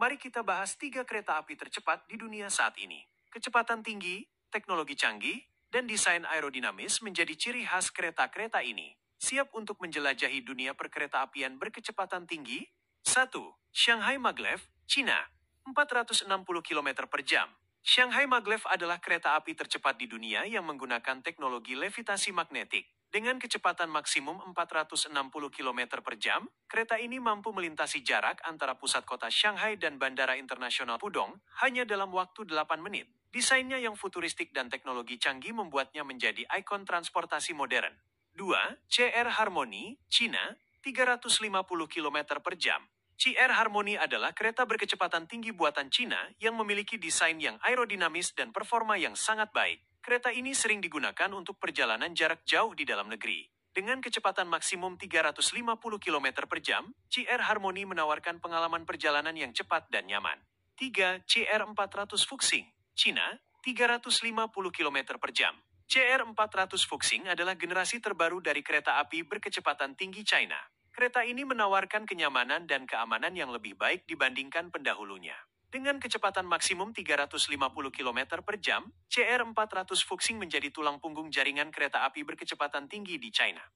mari kita bahas tiga kereta api tercepat di dunia saat ini. Kecepatan tinggi, teknologi canggih, dan desain aerodinamis menjadi ciri khas kereta-kereta ini. Siap untuk menjelajahi dunia apian berkecepatan tinggi? 1. Shanghai Maglev, Cina. 460 km per jam. Shanghai Maglev adalah kereta api tercepat di dunia yang menggunakan teknologi levitasi magnetik. Dengan kecepatan maksimum 460 km per jam, kereta ini mampu melintasi jarak antara pusat kota Shanghai dan Bandara Internasional Pudong hanya dalam waktu 8 menit. Desainnya yang futuristik dan teknologi canggih membuatnya menjadi ikon transportasi modern. 2. CR Harmony, Cina, 350 km per jam. CR Harmony adalah kereta berkecepatan tinggi buatan China yang memiliki desain yang aerodinamis dan performa yang sangat baik. Kereta ini sering digunakan untuk perjalanan jarak jauh di dalam negeri. Dengan kecepatan maksimum 350 km per jam, CR Harmony menawarkan pengalaman perjalanan yang cepat dan nyaman. 3. CR 400 Fuxing, Cina, 350 km per jam. CR 400 Fuxing adalah generasi terbaru dari kereta api berkecepatan tinggi China. Kereta ini menawarkan kenyamanan dan keamanan yang lebih baik dibandingkan pendahulunya. Dengan kecepatan maksimum 350 km per jam, CR-400 Fuxing menjadi tulang punggung jaringan kereta api berkecepatan tinggi di China.